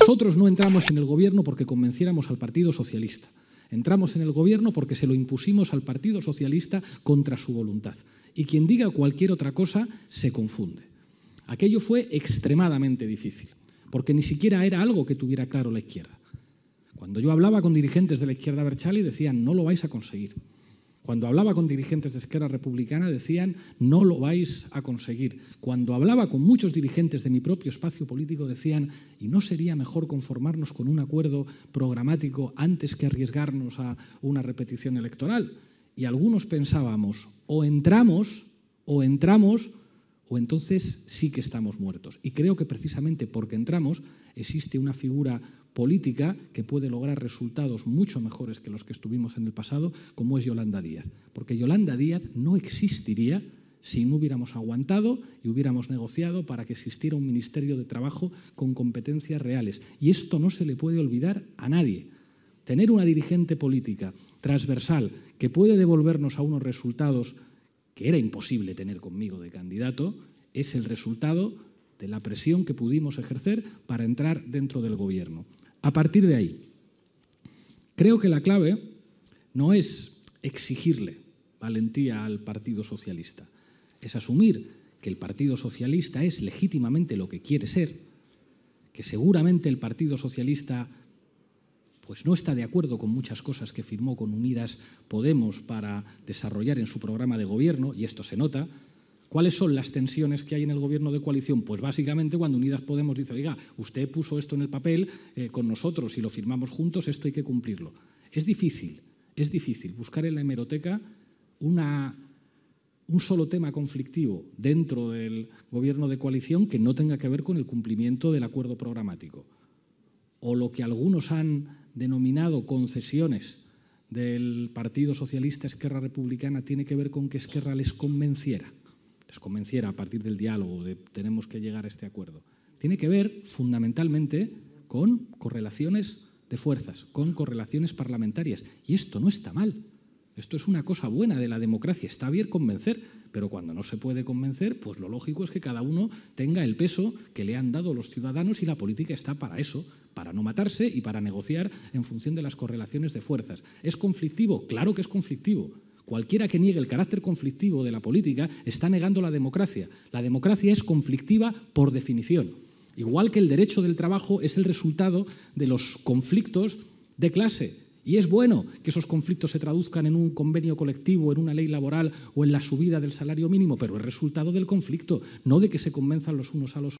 Nosotros no entramos en el gobierno porque convenciéramos al Partido Socialista. Entramos en el gobierno porque se lo impusimos al Partido Socialista contra su voluntad. Y quien diga cualquier otra cosa se confunde. Aquello fue extremadamente difícil, porque ni siquiera era algo que tuviera claro la izquierda. Cuando yo hablaba con dirigentes de la izquierda Berchali decían, no lo vais a conseguir. Cuando hablaba con dirigentes de Esquerra Republicana decían, no lo vais a conseguir. Cuando hablaba con muchos dirigentes de mi propio espacio político decían, ¿y no sería mejor conformarnos con un acuerdo programático antes que arriesgarnos a una repetición electoral? Y algunos pensábamos, o entramos, o entramos o entonces sí que estamos muertos. Y creo que precisamente porque entramos existe una figura política que puede lograr resultados mucho mejores que los que estuvimos en el pasado, como es Yolanda Díaz. Porque Yolanda Díaz no existiría si no hubiéramos aguantado y hubiéramos negociado para que existiera un Ministerio de Trabajo con competencias reales. Y esto no se le puede olvidar a nadie. Tener una dirigente política transversal que puede devolvernos a unos resultados que era imposible tener conmigo de candidato, es el resultado de la presión que pudimos ejercer para entrar dentro del gobierno. A partir de ahí, creo que la clave no es exigirle valentía al Partido Socialista, es asumir que el Partido Socialista es legítimamente lo que quiere ser, que seguramente el Partido Socialista pues no está de acuerdo con muchas cosas que firmó con Unidas Podemos para desarrollar en su programa de gobierno, y esto se nota. ¿Cuáles son las tensiones que hay en el gobierno de coalición? Pues básicamente cuando Unidas Podemos dice, oiga, usted puso esto en el papel eh, con nosotros y lo firmamos juntos, esto hay que cumplirlo. Es difícil, es difícil buscar en la hemeroteca un solo tema conflictivo dentro del gobierno de coalición que no tenga que ver con el cumplimiento del acuerdo programático. O lo que algunos han denominado concesiones del Partido Socialista Esquerra Republicana tiene que ver con que Esquerra les convenciera, les convenciera a partir del diálogo de tenemos que llegar a este acuerdo. Tiene que ver fundamentalmente con correlaciones de fuerzas, con correlaciones parlamentarias. Y esto no está mal. Esto es una cosa buena de la democracia, está bien convencer, pero cuando no se puede convencer, pues lo lógico es que cada uno tenga el peso que le han dado los ciudadanos y la política está para eso, para no matarse y para negociar en función de las correlaciones de fuerzas. ¿Es conflictivo? Claro que es conflictivo. Cualquiera que niegue el carácter conflictivo de la política está negando la democracia. La democracia es conflictiva por definición. Igual que el derecho del trabajo es el resultado de los conflictos de clase y es bueno que esos conflictos se traduzcan en un convenio colectivo, en una ley laboral o en la subida del salario mínimo, pero es resultado del conflicto, no de que se convenzan los unos a los